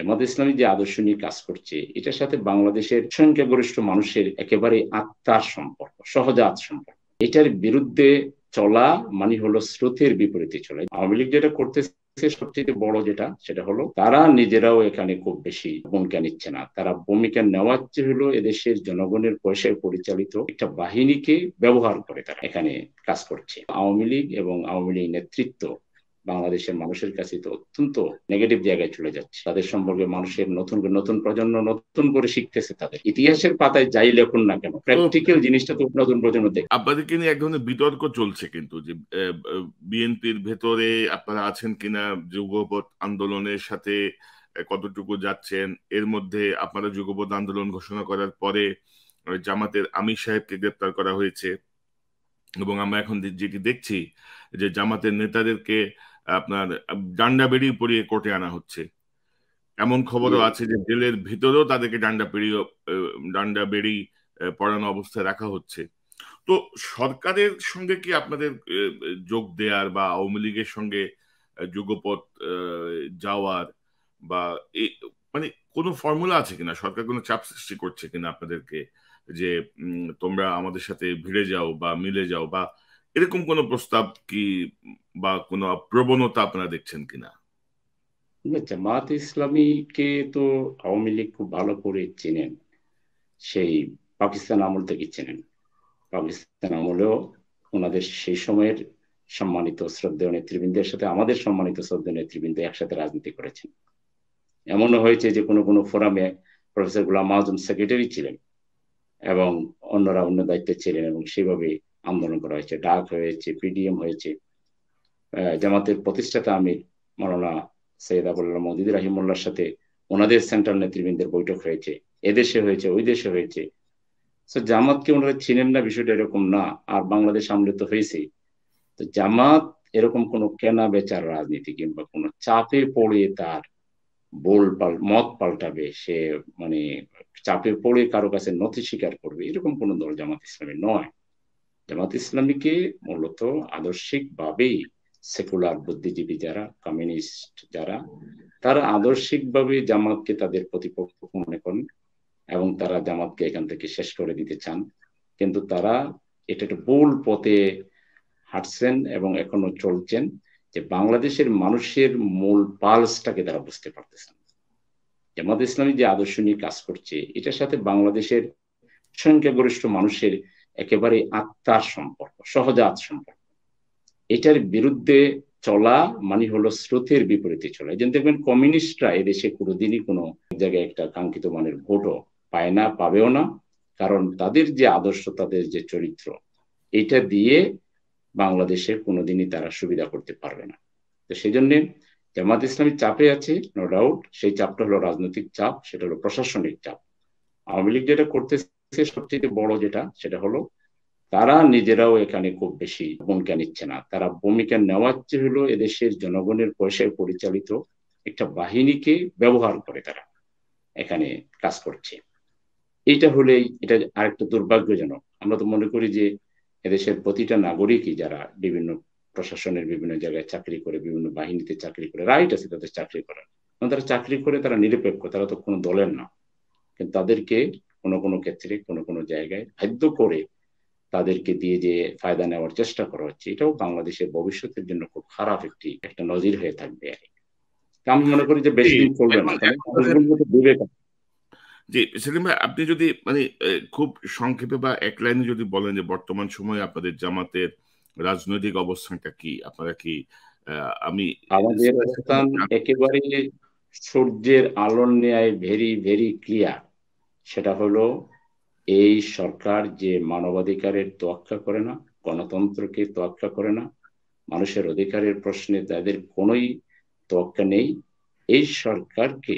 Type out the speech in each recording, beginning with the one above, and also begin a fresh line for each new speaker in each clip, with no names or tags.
জামাত ইসলামী যে আদর্শ নিয়ে কাজ করছে এটার সাথে বাংলাদেশের সংখ্যাগরিষ্ঠ মানুষের একেবারে আত্মার সম্পর্ক সহজাত সম্পর্ক এটার বিরুদ্ধে চলা মানে হলো স্রোতের বিপরীতে চলে আওয়ামী লীগ যেটা করতেছে সবচেয়ে বড় যেটা সেটা হলো তারা নিজেরাও এখানে খুব বেশি ভূমিকা নিচ্ছে না তারা ভূমিকা নেওয়ার চেয়ে হলো এদেশের জনগণের পয়সায় পরিচালিত একটা বাহিনীকে ব্যবহার করে তারা এখানে কাজ করছে আওয়ামী লীগ এবং আওয়ামী লীগ নেতৃত্ব বাংলাদেশের মানুষের কাছে তো অত্যন্ত নেগেটিভ জায়গায় চলে যাচ্ছে তাদের সম্পর্কে মানুষের নতুন নতুন প্রজন্ম নতুন করে শিখতেছে তাদের ইতিহাসের পাতায় যাই লেখুন না কেন প্র্যাকটিক্যাল জিনিসটা তো নতুন প্রজন্ম দেখে
আপনাদেরকে নিয়ে এক ধরনের বিতর্ক চলছে কিন্তু যে বিএনপির ভেতরে আপনারা আছেন কিনা যুগপথ আন্দোলনের সাথে কতটুকু যাচ্ছেন এর মধ্যে আপনারা যুগপথ আন্দোলন ঘোষণা করার পরে জামাতের আমির সাহেবকে গ্রেপ্তার করা হয়েছে এবং আমরা এখন যেটি দেখছি যে জামাতের নেতাদেরকে আপনার ডান্ডা বেরিয়ে পড়িয়ে কোর্টে আনা হচ্ছে এমন খবরও আছে যে জেলের ভিতরেও তাদেরকে ডান্ডা পেরিয়ে ডান্ডা বেরিয়ে পড়ানো অবস্থায় রাখা হচ্ছে তো সরকারের সঙ্গে কি আপনাদের যোগ দেওয়ার বা আওয়ামী লীগের সঙ্গে যুগপথ যাওয়ার বা মানে কোনো ফর্মুলা আছে কিনা সরকার কোনো চাপ সৃষ্টি করছে কিনা আপনাদেরকে যে তোমরা আমাদের সাথে ভিড়ে যাও বা মিলে যাও বা এরকম কোন প্রস্তাব কি বা কোনো প্রবণতা আপনারা দেখছেন কিনা
জামাত ইসলামীকে তো আওয়ামী লীগ খুব ভালো করে চেনেন সেই পাকিস্তান আমল থেকে চেনেন পাকিস্তান আমলেও ওনাদের সেই সময়ের সম্মানিত শ্রদ্ধেয় নেতৃবৃন্দের সাথে আমাদের সম্মানিত শ্রদ্ধেয় নেতৃবৃন্দ একসাথে রাজনীতি করেছেন এমনও হয়েছে যে কোনো কোনো ফোরামে প্রফেসর গুলাম আজম সেক্রেটারি ছিলেন এবং অন্যরা অন্য দায়িত্বে ছিলেন এবং সেইভাবে আন্দোলন করা হয়েছে ডাক হয়েছে পিডিএম হয়েছে জামাতের প্রতিষ্ঠাতা আমির মৌলানা সৈয়দ আবুল্লাহ মদিদ রাহিমুল্লার সাথে ওনাদের সেন্ট্রাল নেতৃবৃন্দের বৈঠক হয়েছে এদেশে হয়েছে ওই দেশে হয়েছে তো জামাতকে ওনারা চিনেন না বিষয়টা এরকম না আর বাংলাদেশ তো হয়েছে তো জামাত এরকম কোনো কেনা বেচার রাজনীতি কিংবা কোনো চাপে পড়ে তার বোল পাল মত পাল্টাবে সে মানে চাপে পড়ে কারো কাছে নথি স্বীকার করবে এরকম কোনো দল জামাত ইসলামী নয় জামাত ইসলামীকে মূলত আদর্শিকভাবেই সেকুলার বুদ্ধিজীবী যারা কমিউনিস্ট যারা তারা আদর্শিকভাবে জামাতকে তাদের প্রতিপক্ষ মনে করেন এবং তারা জামাতকে এখান থেকে শেষ করে দিতে চান কিন্তু তারা এটা একটা ভুল পথে হাঁটছেন এবং এখনো চলছেন যে বাংলাদেশের মানুষের মূল পালসটাকে তারা বুঝতে পারতেছেন জামাত ইসলামী যে আদর্শ নিয়ে কাজ করছে এটার সাথে বাংলাদেশের সংখ্যাগরিষ্ঠ মানুষের একেবারে আত্মার সম্পর্ক সহজাত সম্পর্ক এটার বিরুদ্ধে চলা মানে হলো স্রোতের বিপরীতে চলা এই দেখবেন কমিউনিস্টরা এদেশে কোনোদিনই কোনো জায়গায় একটা কাঙ্ক্ষিত মানের ভোটও পায় না পাবেও না কারণ তাদের যে আদর্শ তাদের যে চরিত্র এটা দিয়ে বাংলাদেশে কোনোদিনই তারা সুবিধা করতে পারবে না তো সেই জন্যে জামাত ইসলামী চাপে আছে নো ডাউট সেই চাপটা হলো রাজনৈতিক চাপ সেটা হলো প্রশাসনিক চাপ আওয়ামী লীগ যেটা করতেছে সবচেয়ে বড় যেটা সেটা হলো তারা নিজেরাও এখানে খুব বেশি ভূমিকা নিচ্ছে না তারা ভূমিকা নেওয়ার চেয়ে হলো এদেশের জনগণের পয়সায় পরিচালিত একটা বাহিনীকে ব্যবহার করে তারা এখানে কাজ করছে এটা হলেই এটা আরেকটা দুর্ভাগ্যজনক আমরা তো মনে করি যে এদেশের প্রতিটা নাগরিকই যারা বিভিন্ন প্রশাসনের বিভিন্ন জায়গায় চাকরি করে বিভিন্ন বাহিনীতে চাকরি করে রাইট আছে তাদের চাকরি করার তারা চাকরি করে তারা নিরপেক্ষ তারা তো কোনো দলের না কিন্তু তাদেরকে কোনো কোনো ক্ষেত্রে কোনো কোনো জায়গায় খাদ্য করে তাদেরকে দিয়ে যে ফায়দা নেওয়ার চেষ্টা করা হচ্ছে এটাও বাংলাদেশের ভবিষ্যতের জন্য খুব খারাপ একটি একটা নজির হয়ে থাকবে আর আমি মনে করি যে বেশি দিন চলবে না জি সেলিম ভাই আপনি যদি মানে খুব সংক্ষেপে বা
এক লাইনে যদি বলেন যে বর্তমান সময়ে আপনাদের জামাতের রাজনৈতিক অবস্থানটা কি আপনারা
কি আমি আমাদের অবস্থান একেবারে সূর্যের আলোর ন্যায় ভেরি ভেরি ক্লিয়ার সেটা হলো এই সরকার যে মানবাধিকারের তোয়াক্কা করে না গণতন্ত্রকে তোয়াক্কা করে না মানুষের অধিকারের প্রশ্নে তাদের কোনোই তোয়াক্কা নেই এই সরকারকে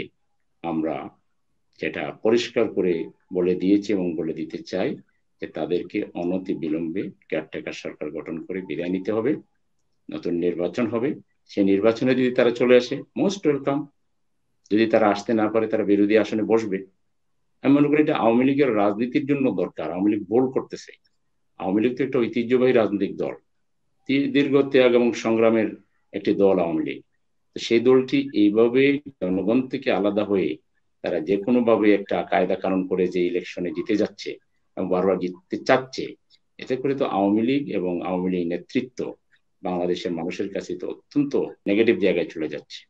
আমরা যেটা পরিষ্কার করে বলে দিয়েছি এবং বলে দিতে চাই যে তাদেরকে অনতি বিলম্বে কেয়ারটেকার সরকার গঠন করে বিদায় নিতে হবে নতুন নির্বাচন হবে সেই নির্বাচনে যদি তারা চলে আসে মোস্ট ওয়েলকাম যদি তারা আসতে না পারে তারা বিরোধী আসনে বসবে আমি মনে করি এটা আওয়ামী লীগের রাজনীতির জন্য দরকার আওয়ামী লীগ বোল করতেছে আওয়ামী লীগ তো একটা ঐতিহ্যবাহী রাজনৈতিক দল দীর্ঘ ত্যাগ এবং সংগ্রামের একটি দল আওয়ামী লীগ সেই দলটি এইভাবে জনগণ থেকে আলাদা হয়ে তারা যে কোনো ভাবে একটা কায়দা কারণ করে যে ইলেকশনে জিতে যাচ্ছে এবং বারবার জিততে চাচ্ছে এতে করে তো আওয়ামী লীগ এবং আওয়ামী লীগ নেতৃত্ব বাংলাদেশের মানুষের কাছে তো অত্যন্ত নেগেটিভ জায়গায় চলে যাচ্ছে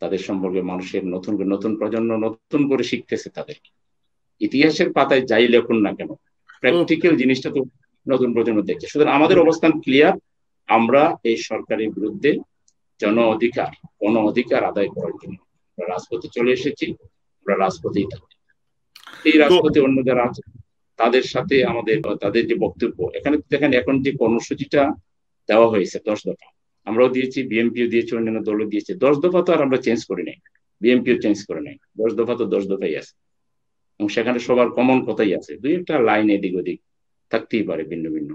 তাদের সম্পর্কে মানুষের নতুন নতুন প্রজন্ম নতুন করে শিখতেছে তাদেরকে ইতিহাসের পাতায় যাই লেখুন না কেন প্র্যাকটিক্যাল জিনিসটা তো নতুন প্রজন্ম দেখছে সুতরাং আমাদের অবস্থান ক্লিয়ার আমরা এই সরকারের বিরুদ্ধে জন অধিকার কোন অধিকার আদায় করার জন্য আমরা রাজপথে চলে এসেছি আমরা রাজপথেই থাকি এই রাজপথে অন্য যারা আছে তাদের সাথে আমাদের তাদের যে বক্তব্য এখানে দেখেন এখন যে কর্মসূচিটা দেওয়া হয়েছে দশ দফা আমরাও দিয়েছি বিএমপিও দিয়েছি অন্যান্য দলও দিয়েছে দশ দফা তো আর আমরা চেঞ্জ করি নাই বিএমপিও চেঞ্জ করে নাই দশ দফা তো দশ দফাই আছে এবং সেখানে সবার কমন কথাই আছে দুই একটা লাইন এদিক ওদিক থাকতেই পারে ভিন্ন ভিন্ন